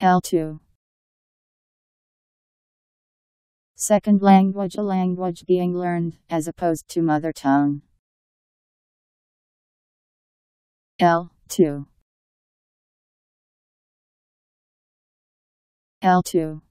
L2 Second language a language being learned, as opposed to mother tongue. L2 L2